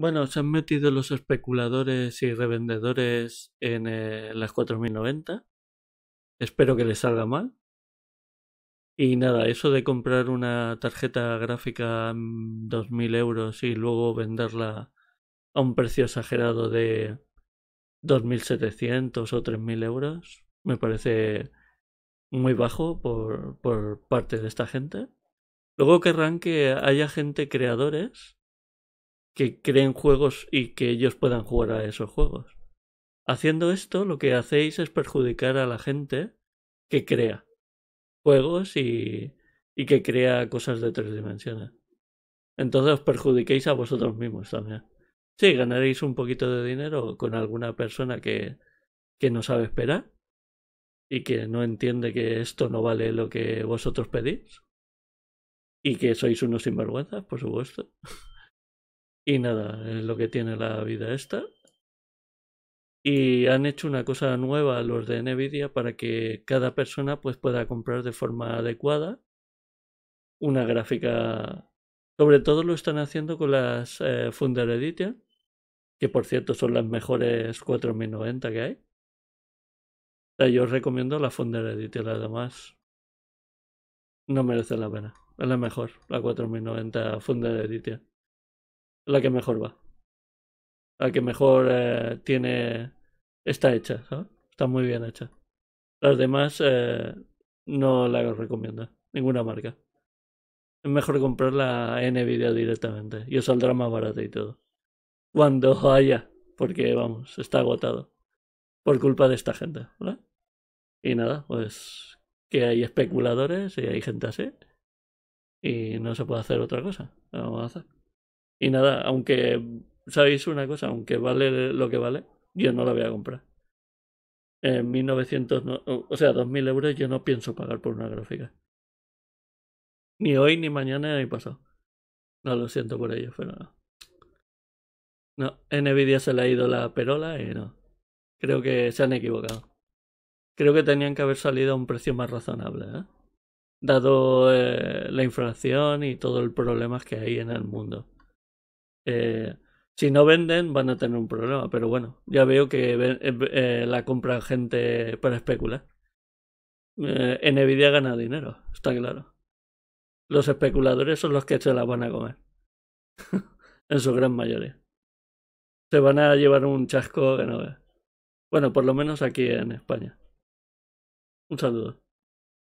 Bueno, se han metido los especuladores y revendedores en eh, las 4090. Espero que les salga mal. Y nada, eso de comprar una tarjeta gráfica a mm, 2.000 euros y luego venderla a un precio exagerado de 2.700 o 3.000 euros me parece muy bajo por, por parte de esta gente. Luego querrán que haya gente creadores que creen juegos y que ellos puedan jugar a esos juegos. Haciendo esto, lo que hacéis es perjudicar a la gente que crea juegos y, y que crea cosas de tres dimensiones. Entonces os perjudiquéis a vosotros mismos también. Sí, ganaréis un poquito de dinero con alguna persona que, que no sabe esperar y que no entiende que esto no vale lo que vosotros pedís y que sois unos sinvergüenzas, por supuesto. Y nada, es lo que tiene la vida esta. Y han hecho una cosa nueva los de Nvidia para que cada persona pues, pueda comprar de forma adecuada una gráfica. Sobre todo lo están haciendo con las funda eh, Funder Edition, que por cierto son las mejores 4090 que hay. yo os recomiendo la Funder Edition, La demás no merece la pena. Es la mejor, la 4090 Funder Edition la que mejor va. La que mejor eh, tiene. Está hecha, ¿sabes? Está muy bien hecha. Las demás eh, no la recomiendo. Ninguna marca. Es mejor comprar la Nvidia directamente. Y os saldrá más barata y todo. Cuando haya. Porque vamos, está agotado. Por culpa de esta gente, ¿verdad? Y nada, pues que hay especuladores y hay gente así. Y no se puede hacer otra cosa. Vamos a hacer. Y nada, aunque, ¿sabéis una cosa? Aunque vale lo que vale, yo no la voy a comprar. En 1900, o sea, 2000 euros yo no pienso pagar por una gráfica. Ni hoy, ni mañana, ni pasado. No lo siento por ello, pero no. No, Nvidia se le ha ido la perola y no. Creo que se han equivocado. Creo que tenían que haber salido a un precio más razonable, ¿eh? Dado eh, la inflación y todo el problema que hay en el mundo. Eh, si no venden van a tener un problema, pero bueno, ya veo que eh, eh, la compra gente para especular. Eh, Nvidia gana dinero, está claro. Los especuladores son los que se la van a comer, en su gran mayoría. Se van a llevar un chasco que no Bueno, por lo menos aquí en España. Un saludo.